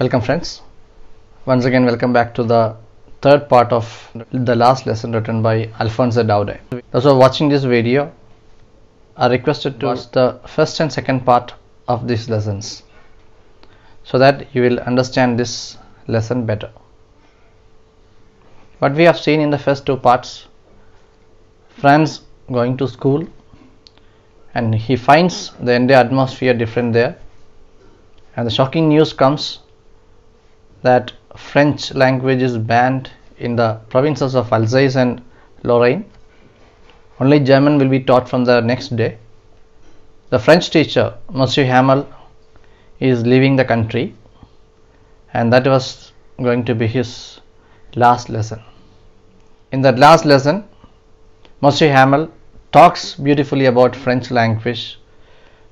Welcome friends. Once again welcome back to the third part of the last lesson written by Alphonse Daude. Those who are watching this video are requested to watch the first and second part of these lessons so that you will understand this lesson better. What we have seen in the first two parts, friends going to school and he finds the entire atmosphere different there and the shocking news comes that French language is banned in the provinces of Alsace and Lorraine. Only German will be taught from the next day. The French teacher, Monsieur Hamel, is leaving the country and that was going to be his last lesson. In that last lesson, Monsieur Hamel talks beautifully about French language,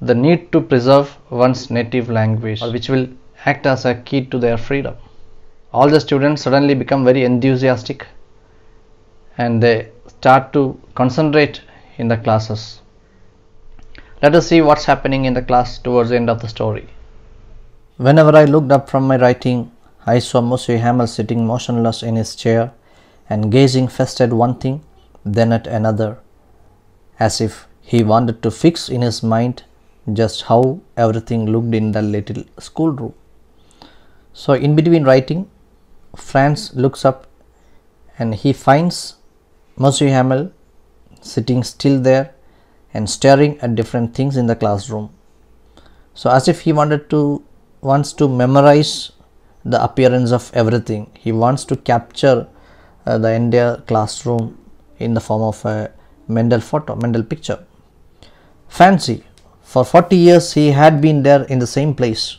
the need to preserve one's native language, which will act as a key to their freedom. All the students suddenly become very enthusiastic and they start to concentrate in the classes. Let us see what's happening in the class towards the end of the story. Whenever I looked up from my writing, I saw Monsieur Hamel sitting motionless in his chair and gazing first at one thing, then at another, as if he wanted to fix in his mind just how everything looked in the little schoolroom. So in between writing, Franz looks up and he finds Monsieur Hamel sitting still there and staring at different things in the classroom. So as if he wanted to wants to memorize the appearance of everything. He wants to capture uh, the entire classroom in the form of a mental photo, mental picture. Fancy, for 40 years he had been there in the same place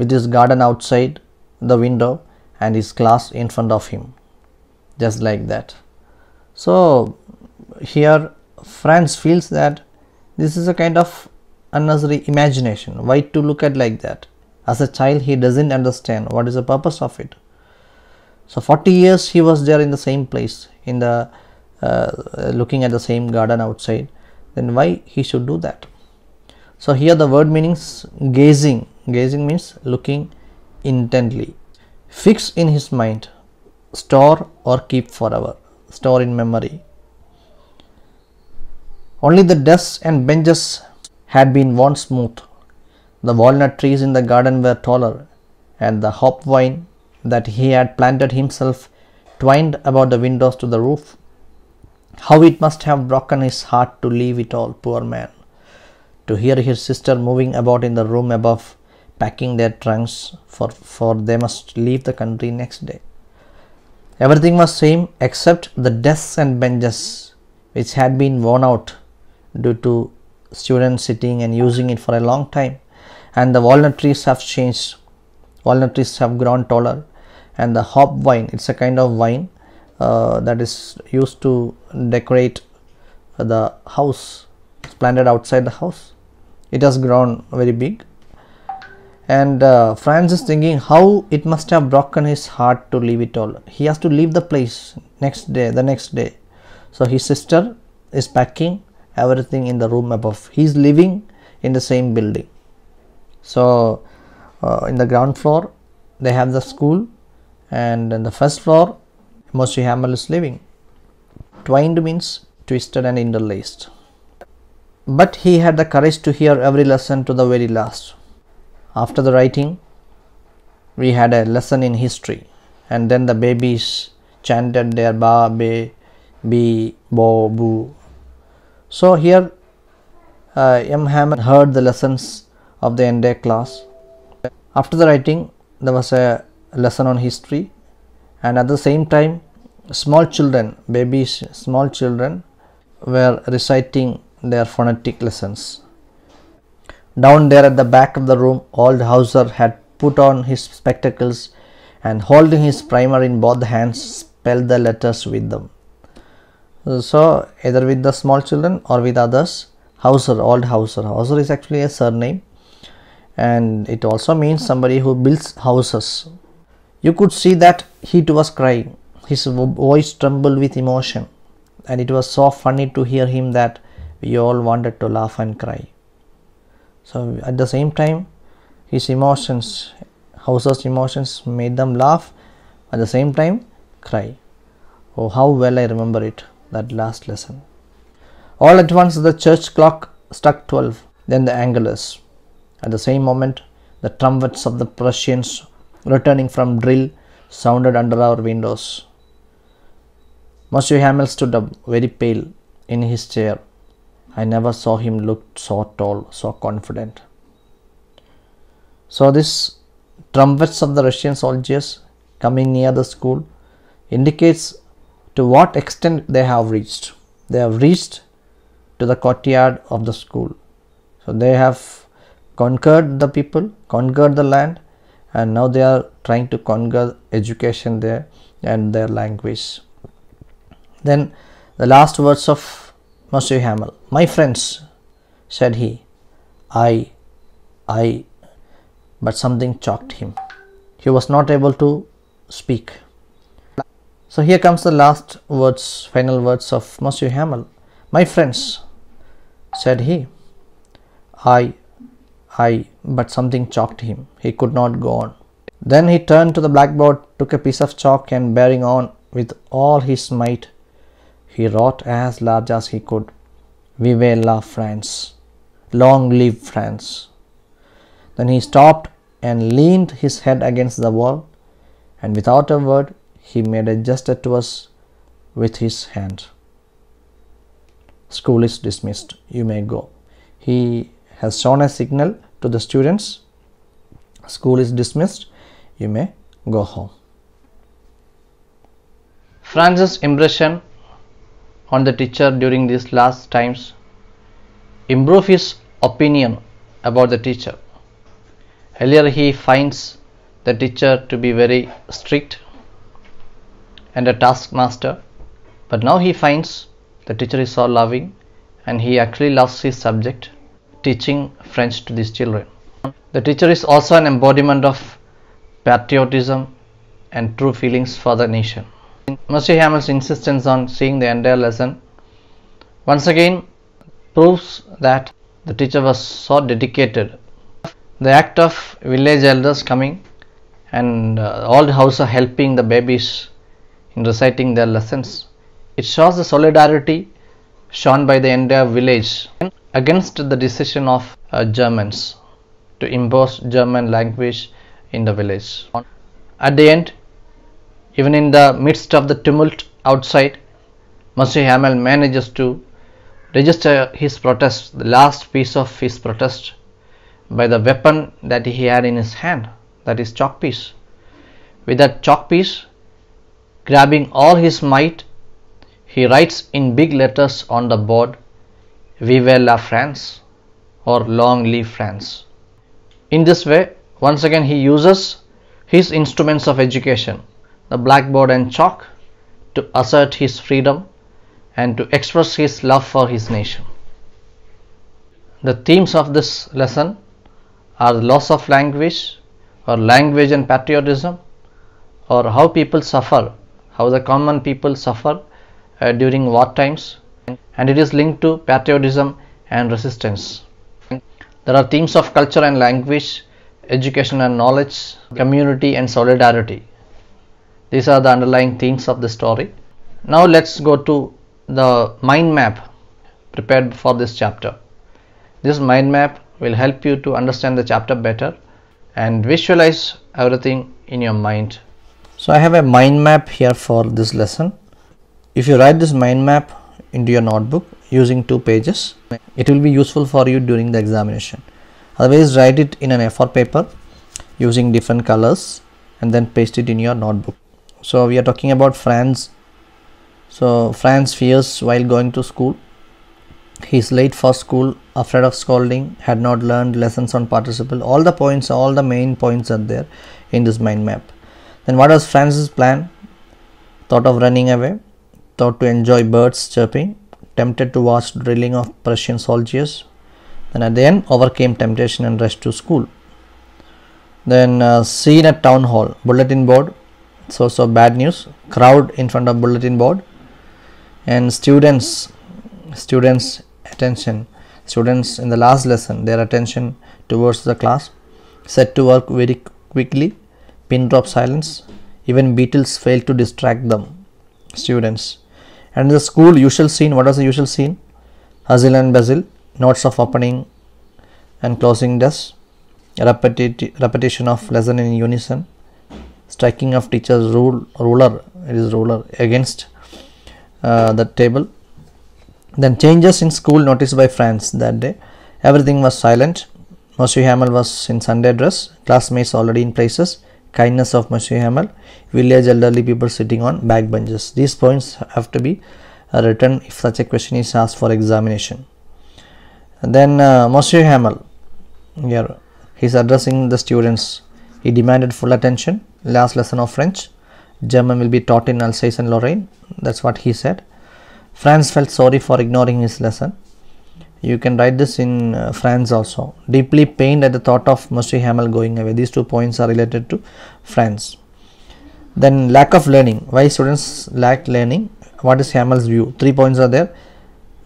with his garden outside the window and his class in front of him just like that so here Franz feels that this is a kind of unnecessary imagination why to look at like that as a child he doesn't understand what is the purpose of it so 40 years he was there in the same place in the uh, looking at the same garden outside then why he should do that so here the word meanings gazing gazing means looking intently fix in his mind store or keep forever store in memory only the desks and benches had been once smooth the walnut trees in the garden were taller and the hop vine that he had planted himself twined about the windows to the roof how it must have broken his heart to leave it all poor man to hear his sister moving about in the room above packing their trunks for, for they must leave the country next day. Everything was same except the desks and benches which had been worn out due to students sitting and using it for a long time and the walnut trees have changed. Walnut trees have grown taller and the hop wine, it's a kind of wine uh, that is used to decorate the house, it's planted outside the house. It has grown very big and uh, Franz is thinking how it must have broken his heart to leave it all. He has to leave the place next day, the next day. So his sister is packing everything in the room above. He is living in the same building. So uh, in the ground floor they have the school and in the first floor Moshe Hamel is living. Twined means twisted and interlaced. But he had the courage to hear every lesson to the very last after the writing we had a lesson in history and then the babies chanted their ba be be bo bu. so here uh, m hammond heard the lessons of the entire class after the writing there was a lesson on history and at the same time small children babies small children were reciting their phonetic lessons down there at the back of the room, old Hauser had put on his spectacles and holding his primer in both hands, spelled the letters with them. So, either with the small children or with others, Hauser, old Hauser. Hauser is actually a surname and it also means somebody who builds houses. You could see that he too was crying. His voice trembled with emotion and it was so funny to hear him that we all wanted to laugh and cry so at the same time his emotions Hauser's emotions made them laugh at the same time cry oh how well i remember it that last lesson all at once the church clock struck 12 then the angelus at the same moment the trumpets of the prussians returning from drill sounded under our windows monsieur hamel stood up very pale in his chair I never saw him look so tall, so confident. So this trumpets of the Russian soldiers coming near the school indicates to what extent they have reached. They have reached to the courtyard of the school. So they have conquered the people, conquered the land, and now they are trying to conquer education there and their language. Then the last words of Monsieur Hamel. My friends, said he, I, I, but something choked him. He was not able to speak. So here comes the last words, final words of Monsieur Hamel. My friends, said he, I, I, but something choked him. He could not go on. Then he turned to the blackboard, took a piece of chalk, and bearing on with all his might, he wrought as large as he could. Vive la France! Long live France! Then he stopped and leaned his head against the wall, and without a word, he made a gesture to us with his hand. School is dismissed. You may go. He has shown a signal to the students. School is dismissed. You may go home. France's impression on the teacher during these last times, improve his opinion about the teacher. Earlier he finds the teacher to be very strict and a taskmaster, but now he finds the teacher is so loving and he actually loves his subject, teaching French to these children. The teacher is also an embodiment of patriotism and true feelings for the nation. Mr. Hamel's insistence on seeing the entire lesson once again proves that the teacher was so dedicated. The act of village elders coming and uh, all the house are helping the babies in reciting their lessons. It shows the solidarity shown by the entire village against the decision of uh, Germans to impose German language in the village. At the end, even in the midst of the tumult outside, Masih Hamel manages to register his protest, the last piece of his protest, by the weapon that he had in his hand, that is chalk piece. With that chalk piece, grabbing all his might, he writes in big letters on the board, Vive la France or Long Live France. In this way, once again he uses his instruments of education the blackboard and chalk to assert his freedom and to express his love for his nation. The themes of this lesson are the loss of language or language and patriotism or how people suffer, how the common people suffer uh, during war times and it is linked to patriotism and resistance. There are themes of culture and language, education and knowledge, community and solidarity these are the underlying themes of the story now let's go to the mind map prepared for this chapter this mind map will help you to understand the chapter better and visualize everything in your mind so i have a mind map here for this lesson if you write this mind map into your notebook using two pages it will be useful for you during the examination otherwise write it in an a4 paper using different colors and then paste it in your notebook so we are talking about Franz so Franz fears while going to school He is late for school afraid of scolding had not learned lessons on participle all the points all the main points are there in this mind map then what was Franz's plan thought of running away thought to enjoy birds chirping tempted to watch drilling of Prussian soldiers then at the end overcame temptation and rushed to school then uh, at town hall bulletin board source of bad news crowd in front of bulletin board and students students attention students in the last lesson their attention towards the class set to work very quickly pin drop silence even beetles fail to distract them students and the school usual scene what was the usual scene Hazel and Basil, notes of opening and closing desks, repeti- repetition of lesson in unison, striking of teacher's rule, ruler, it is ruler against uh, the table. Then changes in school noticed by friends that day. Everything was silent. Monsieur Hamel was in Sunday dress, classmates already in places, kindness of Monsieur Hamel, village elderly people sitting on back benches. These points have to be uh, written if such a question is asked for examination. And then uh, Monsieur Hamel, here he is addressing the students. He demanded full attention last lesson of French. German will be taught in Alsace and Lorraine. That's what he said. France felt sorry for ignoring his lesson. You can write this in uh, France also. Deeply pained at the thought of Monsieur Hamel going away. These two points are related to France. Then lack of learning. Why students lack learning? What is Hamel's view? Three points are there.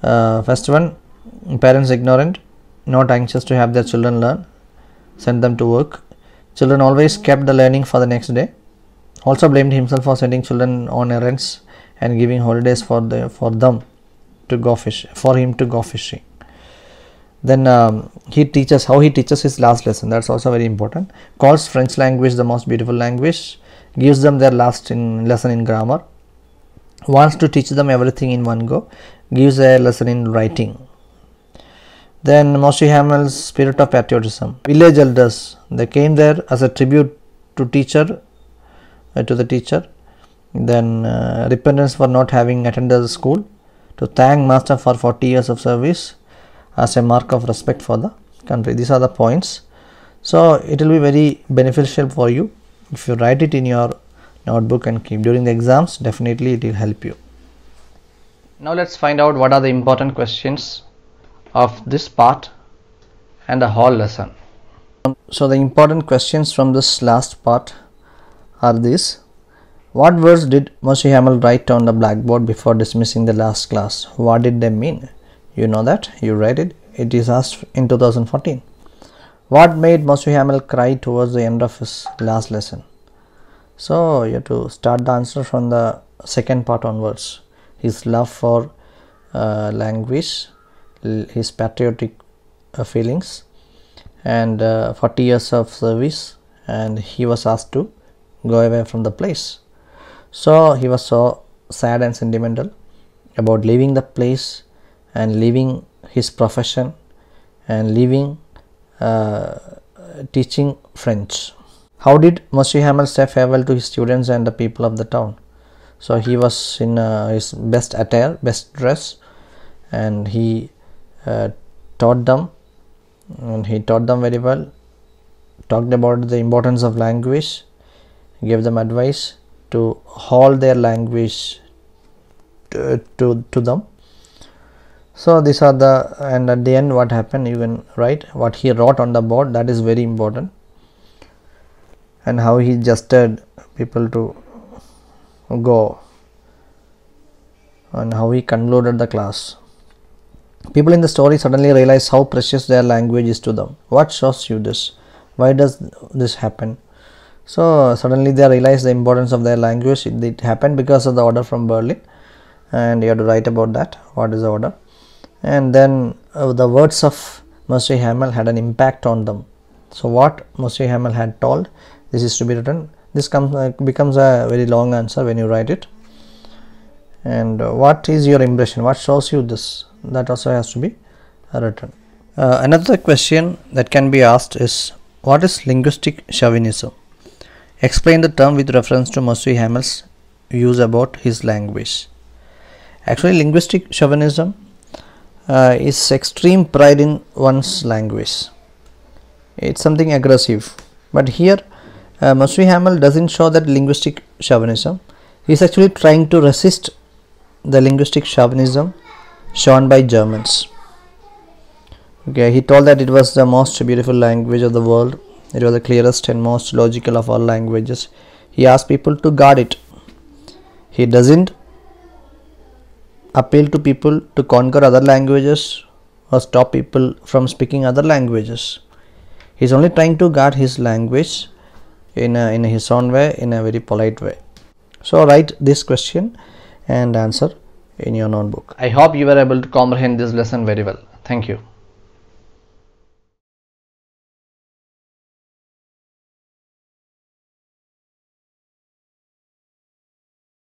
Uh, first one, parents ignorant, not anxious to have their children learn, send them to work. Children always kept the learning for the next day. Also blamed himself for sending children on errands and giving holidays for the for them to go fish for him to go fishing. Then um, he teaches how he teaches his last lesson. That's also very important. Calls French language the most beautiful language. Gives them their last in lesson in grammar. Wants to teach them everything in one go. Gives a lesson in writing then Moshe Hamel's spirit of patriotism. Village elders, they came there as a tribute to teacher, uh, to the teacher. Then uh, repentance for not having attended the school, to thank master for 40 years of service as a mark of respect for the country. These are the points. So it will be very beneficial for you if you write it in your notebook and keep during the exams. Definitely it will help you. Now let's find out what are the important questions of this part and the whole lesson. So the important questions from this last part are these. What words did Moshe Hamel write on the blackboard before dismissing the last class? What did they mean? You know that, you read it, it is asked in 2014. What made Moshe Hamel cry towards the end of his last lesson? So you have to start the answer from the second part onwards. His love for uh, language his patriotic uh, feelings and uh, 40 years of service and he was asked to go away from the place so he was so sad and sentimental about leaving the place and leaving his profession and leaving uh, teaching French. How did Monsieur Hamel say farewell to his students and the people of the town? So he was in uh, his best attire, best dress, and he uh, taught them and he taught them very well talked about the importance of language gave them advice to hold their language to, to, to them so these are the and at the end what happened you can write what he wrote on the board that is very important and how he gestured people to go and how he concluded the class People in the story suddenly realize how precious their language is to them. What shows you this? Why does this happen? So suddenly they realize the importance of their language. It, it happened because of the order from Berlin, and you have to write about that. What is the order? And then uh, the words of Moshe Hamel had an impact on them. So what Moshe Hamel had told, this is to be written. This comes uh, becomes a very long answer when you write it and uh, what is your impression what shows you this that also has to be uh, written uh, another question that can be asked is what is linguistic chauvinism explain the term with reference to Mosui Hamel's views about his language actually linguistic chauvinism uh, is extreme pride in one's language it's something aggressive but here uh, Hamel doesn't show that linguistic chauvinism is actually trying to resist the linguistic chauvinism shown by Germans. Okay, he told that it was the most beautiful language of the world. It was the clearest and most logical of all languages. He asked people to guard it. He doesn't appeal to people to conquer other languages or stop people from speaking other languages. He's only trying to guard his language in, a, in his own way, in a very polite way. So, write this question and answer in your notebook. I hope you were able to comprehend this lesson very well. Thank you.